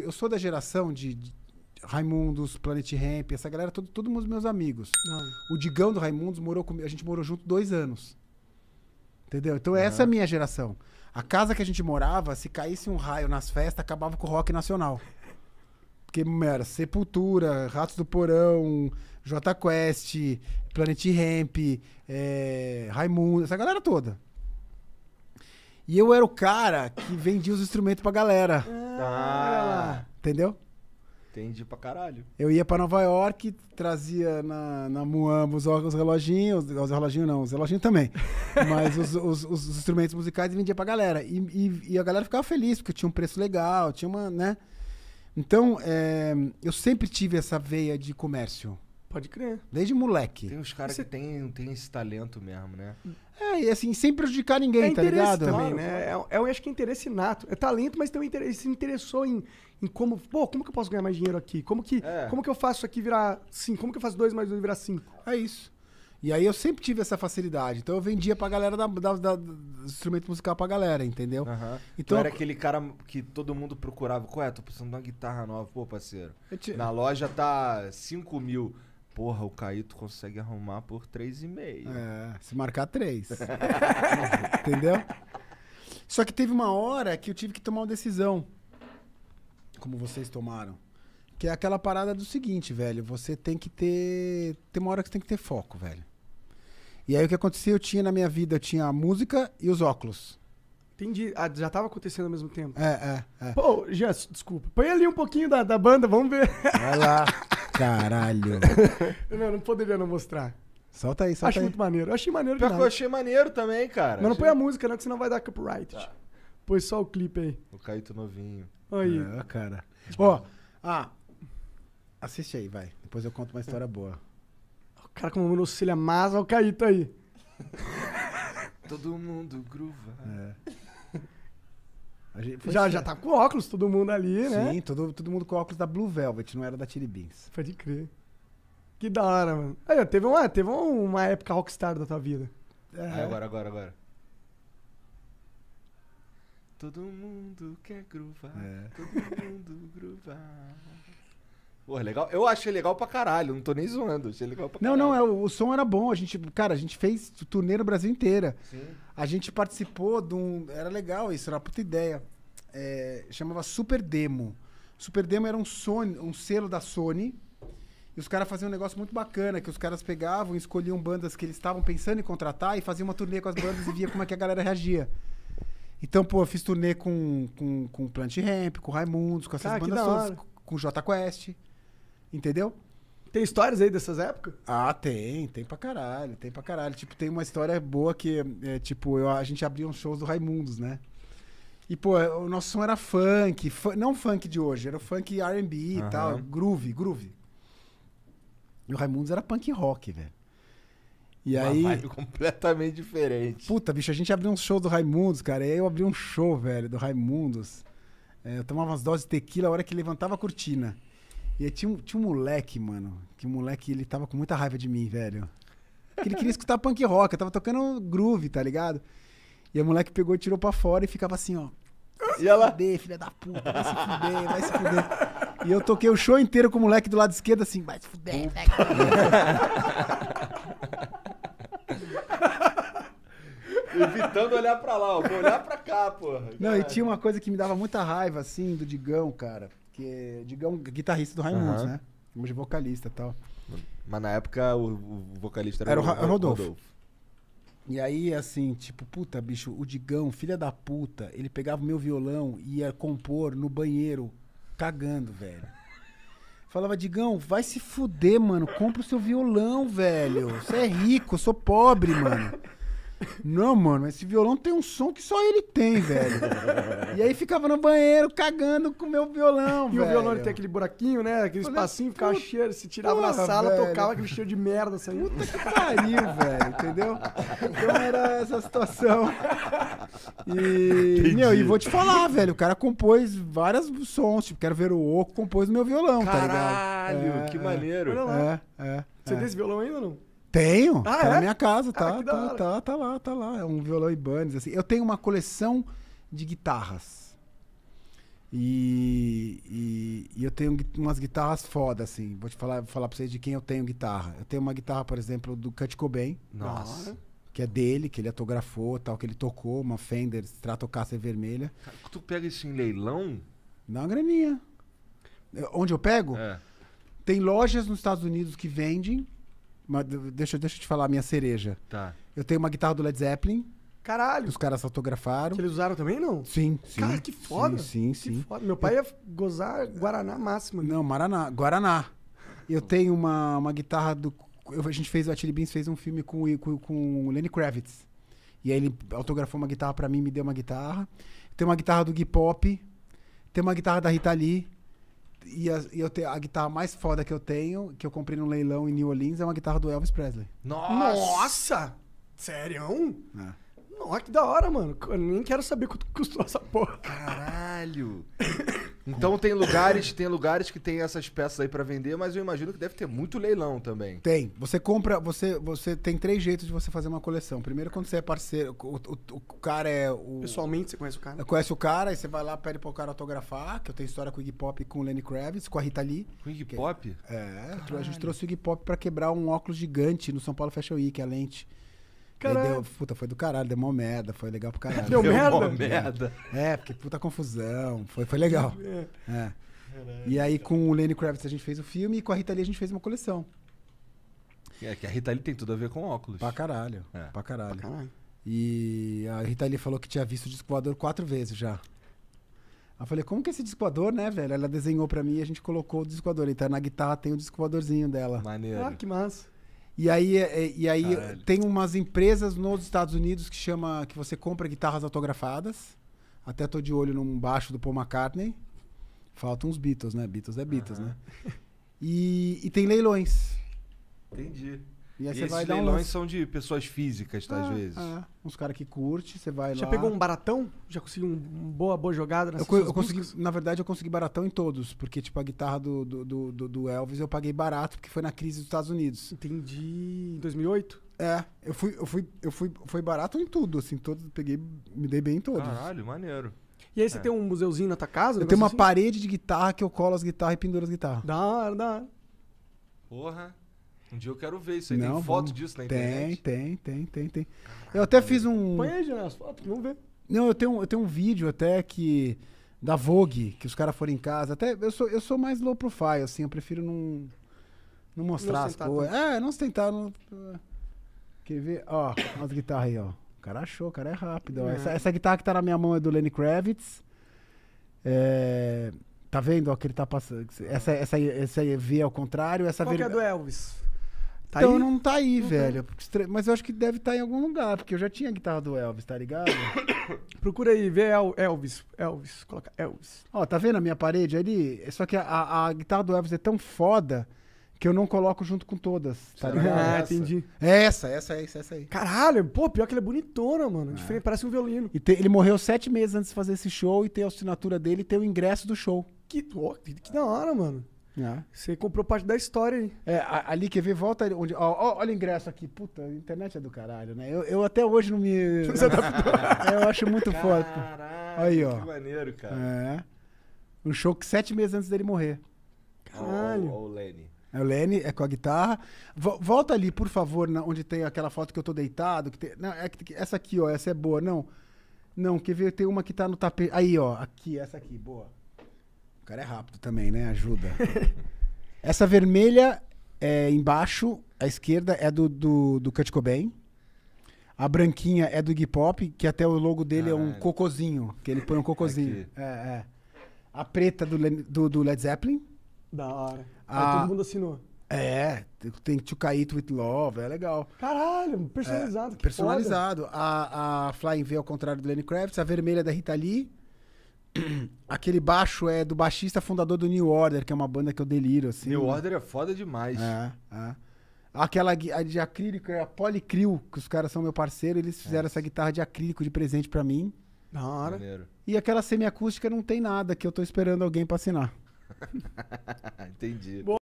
eu sou da geração de, de Raimundos, Planet Ramp, essa galera, todo, todo mundo meus amigos. Não. Ah. O Digão do Raimundos morou comigo, a gente morou junto dois anos. Entendeu? Então uhum. essa é a minha geração. A casa que a gente morava, se caísse um raio nas festas, acabava com o rock nacional. Porque era Sepultura, Ratos do Porão, J Quest, Planet Ramp, é, eh, Raimundo, essa galera toda. E eu era o cara que vendia os instrumentos pra galera. Ah. Entendeu? Entendi pra caralho. Eu ia pra Nova York, trazia na, na Muamba os, os reloginhos, os reloginhos não, os reloginhos também, mas os, os, os, instrumentos musicais e vendia pra galera. E, e, e, a galera ficava feliz, porque tinha um preço legal, tinha uma, né? Então, é, eu sempre tive essa veia de comércio. Pode crer. Desde moleque. Tem uns caras Você... que tem, tem esse talento mesmo, né? É, e assim, sem prejudicar ninguém, é tá ligado? também, né? claro, né? É, é, eu acho que é interesse inato. É talento, mas um interesse, se interessou em, em como... Pô, como que eu posso ganhar mais dinheiro aqui? Como que, é. como que eu faço isso aqui virar cinco? Como que eu faço dois mais dois virar cinco? É isso. E aí eu sempre tive essa facilidade. Então eu vendia pra galera da, da, da, do instrumento musical pra galera, entendeu? Uhum. Então tu era aquele cara que todo mundo procurava. Ué, Tô precisando de uma guitarra nova. Pô, parceiro, te... na loja tá 5 mil. Porra, o Caíto consegue arrumar por 3,5. É, se marcar 3. Entendeu? Só que teve uma hora que eu tive que tomar uma decisão. Como vocês tomaram. Que é aquela parada do seguinte, velho. Você tem que ter. Tem uma hora que você tem que ter foco, velho. E aí o que aconteceu? Eu tinha na minha vida, eu tinha a música e os óculos. Entendi. Ah, já tava acontecendo ao mesmo tempo. É, é, é. Pô, Jess, desculpa. Põe ali um pouquinho da, da banda, vamos ver. Vai lá. Caralho. não, não poderia não mostrar. Solta aí, solta Acho aí. muito maneiro. Eu achei maneiro eu achei maneiro também, cara. Mas não Achei- põe a música, não, que senão vai dar copyright. Tá. Põe só o clipe aí. O Caíto novinho. Aí. Ah, cara. Tipo, Ó, né? ah, assiste aí, vai. Depois eu conto uma história boa. O cara com o monocelha massa, o Caíto aí. Todo mundo gruva. É. Gente, já, é. já tá com óculos, todo mundo ali, sim, né? Sim, todo, todo mundo com óculos da Blue Velvet, não era da Tilly Beans. Pode crer. Que da hora, mano. Aí, teve uma, teve uma época rockstar da tua vida. É. Aí, agora, agora, agora. Todo mundo quer gruvar, é. todo mundo gruvar. Porra, é legal. Eu achei legal pra caralho, não tô nem zoando. Achei legal pra Não, caralho. não, é, o, som era bom. A gente, cara, a gente fez turnê no Brasil inteira. Sim. A gente participou de um. Era legal isso, era uma puta ideia. É, chamava Super Demo. Super Demo era um, Sony, um selo da Sony. E os caras faziam um negócio muito bacana, que os caras pegavam e escolhiam bandas que eles estavam pensando em contratar e faziam uma turnê com as bandas e via como é que a galera reagia. Então, pô, eu fiz turnê com, com, com Plant Ramp, com Raimundos, com essas cara, bandas todas, com J Quest. Entendeu? Tem histórias aí dessas épocas? Ah, tem, tem pra caralho, tem pra caralho. Tipo, tem uma história boa que, é, tipo, eu, a gente abria uns shows do Raimundos, né? E, pô, o nosso som era funk, não funk de hoje, era funk RB e uhum. tal, groove, groove. E o Raimundos era punk rock, velho. E uma aí. Vibe completamente diferente. Puta, bicho, a gente abriu um show do Raimundos, cara. E aí eu abri um show, velho, do Raimundos. É, eu tomava umas doses de tequila a hora que levantava a cortina. E tinha um, tinha um moleque, mano, que o moleque, ele tava com muita raiva de mim, velho. Porque ele queria escutar punk rock, eu tava tocando groove, tá ligado? E o moleque pegou e tirou pra fora e ficava assim, ó. E ela... Fuder, filha da puta, vai se fuder, vai se fuder. E eu toquei o show inteiro com o moleque do lado esquerdo, assim, vai se fuder, velho. Evitando olhar pra lá, ó. Vou olhar pra cá, porra. Não, cara. e tinha uma coisa que me dava muita raiva, assim, do Digão, cara que digamos, guitarrista do Raimundo, uhum. né? Hoje vocalista e tal. Mas na época o, o vocalista era, era o, Rodolfo. Rodolfo. E aí, assim, tipo, puta, bicho, o Digão, filha da puta, ele pegava o meu violão e ia compor no banheiro, cagando, velho. Falava, Digão, vai se fuder, mano. Compra o seu violão, velho. Você é rico, eu sou pobre, mano. Não, mano, esse violão tem um som que só ele tem, velho. e aí ficava no banheiro cagando com o meu violão, e velho. E o violão ele tem aquele buraquinho, né? Aquele Falei, espacinho, ficava cheiro, se tirava porra, na sala, velho. tocava aquele cheiro de merda saindo. Puta que pariu, velho, entendeu? Então era essa situação. E, meu, e vou te falar, velho, o cara compôs vários sons, tipo, quero ver o oco, compôs no meu violão, Caralho, tá ligado? Caralho, é, que é, maneiro. É, é. Você é. tem é. esse violão ainda ou não? Tenho. Ah, tá é? na minha casa, tá, ah, tá, tá, tá, lá, tá lá. É um violão Ibanez, assim. Eu tenho uma coleção de guitarras. E, e, e eu tenho umas guitarras foda, assim. Vou te falar, vou falar pra vocês de quem eu tenho guitarra. Eu tenho uma guitarra, por exemplo, do Kurt Cobain. Nossa. que é dele, que ele autografou, tal, que ele tocou, uma Fender Stratocaster vermelha. tu pega isso em leilão? Dá uma graninha. Onde eu pego? É. Tem lojas nos Estados Unidos que vendem mas deixa, deixa eu te falar a minha cereja. Tá. Eu tenho uma guitarra do Led Zeppelin. Caralho. Os caras autografaram. Que eles usaram também, não? Sim, sim. Cara, que foda. Sim, sim. sim. Foda. Meu pai eu... ia gozar Guaraná máximo. Não, Maraná. Guaraná. Eu tenho uma, uma guitarra do... Eu, a gente fez, o Atili Beans fez um filme com, com, com o Lenny Kravitz. E aí ele autografou uma guitarra pra mim, me deu uma guitarra. Tem uma guitarra do Gui Pop. Tem uma guitarra da Rita Lee. E a, e eu te, a guitarra mais foda que eu tenho, que eu comprei no leilão em New Orleans, é uma guitarra do Elvis Presley. Nossa! Nossa! Sério? É. Nossa, que da hora, mano. Eu nem quero saber quanto custou essa porra. Caralho! Então tem lugares, tem lugares que tem essas peças aí para vender, mas eu imagino que deve ter muito leilão também. Tem. Você compra, você você tem três jeitos de você fazer uma coleção. Primeiro quando você é parceiro, o, o, o cara é o Pessoalmente você conhece o cara? Conhece o cara e você vai lá pede pro cara autografar, que eu tenho história com o Iggy Pop e com o Lenny Kravitz, com a Rita Lee. Com o Iggy Pop? É, Caralho. a gente trouxe o Iggy Pop para quebrar um óculos gigante no São Paulo Fashion Week, a lente. Caralho. Deu, puta, foi do caralho, deu mó merda, foi legal pro caralho. Deu, deu merda? merda? É, porque puta confusão, foi, foi legal. É. E aí com o Lenny Kravitz a gente fez o filme e com a Rita Lee a gente fez uma coleção. É que a Rita Lee tem tudo a ver com óculos. Pra caralho, é. pra caralho. Pra caralho. E a Rita Lee falou que tinha visto o disco voador quatro vezes já. Aí eu falei, como que é esse disco né, velho? Ela desenhou pra mim e a gente colocou o disco voador. Então na guitarra tem o disco dela. Maneiro. Ah, que massa. E aí, é, é, e aí tem umas empresas nos Estados Unidos que chama que você compra guitarras autografadas. Até tô de olho num baixo do Paul McCartney. Faltam uns Beatles, né? Beatles é Beatles, uhum. né? E, e tem leilões. Entendi. E aí e você vai dar leilões são de pessoas físicas, tá, ah, às é, vezes. Ah, uns caras que curte, você vai já lá. Já pegou um baratão? Já conseguiu uma um boa, boa jogada eu, eu consegui, Na verdade, eu consegui baratão em todos, porque, tipo, a guitarra do, do, do, do Elvis eu paguei barato, porque foi na crise dos Estados Unidos. Entendi. Em 2008? É, eu fui, eu fui, eu fui, foi barato em tudo, assim, todos, peguei, me dei bem em todos. Caralho, maneiro. E aí você é. tem um museuzinho na tua casa? Um eu tenho uma assim? parede de guitarra que eu colo as guitarras e penduro as guitarras. Da hora, da hora. Porra. Um dia eu quero ver isso aí. Não, tem foto vamos... disso na internet? Tem, tem, tem, tem, tem. eu até fiz um. Põe aí, Jean, as fotos, vamos ver. Não, eu tenho, eu tenho um vídeo até que. Da Vogue, que os caras foram em casa. Até eu sou, eu sou mais low profile, assim, eu prefiro não, não mostrar não as coisas. Tá. É, não se tentar. Não... É. Quer ver? Ó, as guitarras aí, ó. O cara achou, o cara é rápido. É. Essa, essa, guitarra que tá na minha mão é do Lenny Kravitz. É, tá vendo? Ó, que ele tá passando. Essa, essa, essa é V ao contrário. Essa Qual é do Elvis? Tá então aí? não tá aí, não tá. velho. Tá. Mas eu acho que deve estar tá em algum lugar, porque eu já tinha a guitarra do Elvis, tá ligado? Procura aí, vê El Elvis, Elvis, coloca Elvis. Ó, tá vendo a minha parede ali? É só que a, a guitarra do Elvis é tão foda que eu não coloco junto com todas, tá ligado? É ah, entendi. É essa, essa, essa, essa aí. Caralho, pô, pior que ela é bonitona, mano. É. Parece um violino. E te, ele morreu sete meses antes de fazer esse show e tem a assinatura dele e tem o ingresso do show. Que, oh, que, que da hora, mano. Né? Você comprou parte da história, hein? É, ali quer ver, volta onde. Ó, ó, olha o ingresso aqui. Puta, a internet é do caralho, né? Eu, eu até hoje não me. Tá- eu acho muito foda. Caralho, aí, ó. Que maneiro, cara. É. Um show que sete meses antes dele morrer. Caralho. Ó, ó, o Lenny. É o Lenny, é com a guitarra. volta ali, por favor, na, onde tem aquela foto que eu tô deitado. Que tem, não, é, essa aqui, ó, essa é boa. Não, não, quer ver? Tem uma que tá no tapete. Aí, ó, aqui, essa aqui, boa cara é rápido também, né? Ajuda. Essa vermelha é embaixo, à esquerda, é do, do, do Kurt Cobain. A branquinha é do Iggy Pop, que até o logo dele é ah, é um cocozinho, que ele põe um cocozinho. É, é. A preta do, do, do, Led Zeppelin. Da hora. A... Aí todo mundo assinou. É, tem To Kite With Love, é legal. Caralho, personalizado. É, personalizado. A, a Flying V ao contrário do Lenny Kravitz, a vermelha da Rita Lee Aquele baixo é do baixista fundador do New Order, que é uma banda que eu deliro, assim. New né? Order é foda demais. É, é. Aquela de acrílico, é a Polycril, que os caras são meu parceiro, eles fizeram é. essa guitarra de acrílico de presente para mim. Na hora. Maneiro. E aquela semiacústica não tem nada, que eu tô esperando alguém pra assinar. Entendi. Bom,